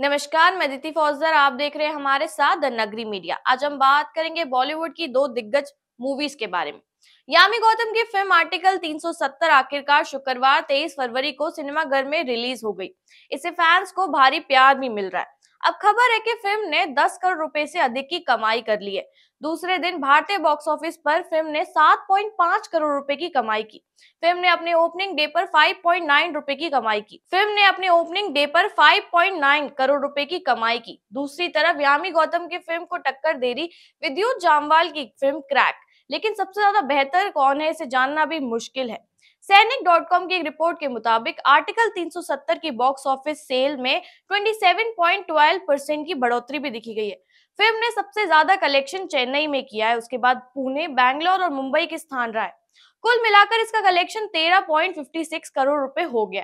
नमस्कार मैं दिति फौजदार आप देख रहे हैं हमारे साथ द नगरी मीडिया आज हम बात करेंगे बॉलीवुड की दो दिग्गज मूवीज के बारे में यामी गौतम की फिल्म आर्टिकल 370 आखिरकार शुक्रवार 23 फरवरी को सिनेमाघर में रिलीज हो गई इससे फैंस को भारी प्यार भी मिल रहा है अब खबर है कि फिल्म ने 10 करोड़ रुपए से अधिक की कमाई कर ली है दूसरे दिन भारतीय बॉक्स ऑफिस पर फिल्म ने 7.5 करोड़ रुपए की कमाई की फिल्म ने अपने ओपनिंग डे पर 5.9 रुपए की कमाई की फिल्म ने अपने ओपनिंग डे पर 5.9 करोड़ रुपए की कमाई की दूसरी तरफ यामी गौतम की फिल्म को टक्कर दे रही विद्युत जामवाल की फिल्म क्रैक लेकिन सबसे ज्यादा बेहतर कौन है इसे जानना भी मुश्किल है सैनिक डॉट कॉम की एक रिपोर्ट के मुताबिक आर्टिकल 370 की बॉक्स ऑफिस सेल में 27.12 परसेंट की बढ़ोतरी भी दिखी गई है फिल्म ने सबसे ज्यादा कलेक्शन चेन्नई में किया है उसके बाद पुणे बैंगलोर और मुंबई के स्थान रहा है कुल मिलाकर इसका कलेक्शन तेरह करोड़ रुपए हो गया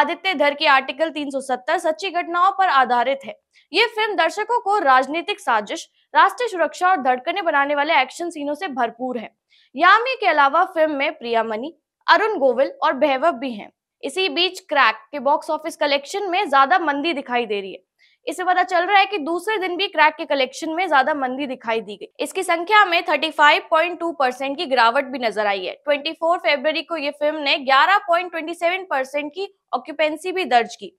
आदित्य धर की आर्टिकल 370 सच्ची घटनाओं पर आधारित है ये फिल्म दर्शकों को राजनीतिक साजिश राष्ट्रीय सुरक्षा और धड़कने बनाने वाले एक्शन सीनों से भरपूर है यामी के अलावा फिल्म में प्रिया मनी अरुण गोविल और बहवव भी हैं इसी बीच क्रैक के बॉक्स ऑफिस कलेक्शन में ज्यादा मंदी दिखाई दे रही है इससे पता चल रहा है कि दूसरे दिन भी क्रैक के कलेक्शन में ज्यादा मंदी दिखाई दी गई इसकी संख्या में 35.2 परसेंट की गिरावट भी नजर आई है 24 फरवरी को ये फिल्म ने 11.27 परसेंट की ऑक्यूपेंसी भी दर्ज की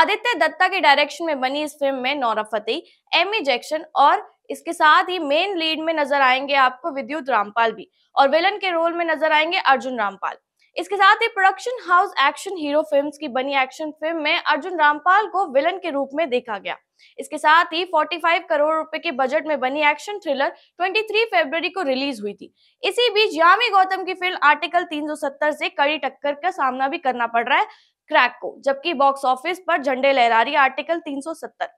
आदित्य दत्ता के डायरेक्शन में बनी इस फिल्म में नौरा फतेह एमी जैक्शन और इसके साथ ही मेन लीड में नजर आएंगे आपको विद्युत रामपाल भी और विलन के रोल में नजर आएंगे अर्जुन रामपाल इसके साथ ही production house action hero films की बनी एक्शन फिल्म में अर्जुन रामपाल को विलन के रूप में देखा गया इसके साथ ही 45 करोड़ रुपए के बजट में बनी एक्शन थ्रिलर 23 फरवरी को रिलीज हुई थी इसी बीच यामी गौतम की फिल्म आर्टिकल 370 से कड़ी टक्कर का सामना भी करना पड़ रहा है क्रैक को जबकि बॉक्स ऑफिस पर झंडे लहरा रही आर्टिकल 370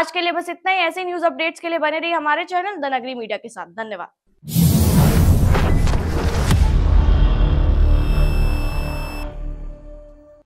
आज के लिए बस इतना ही ऐसे न्यूज अपडेट्स के लिए बने रही हमारे चैनल द नगरी मीडिया के साथ धन्यवाद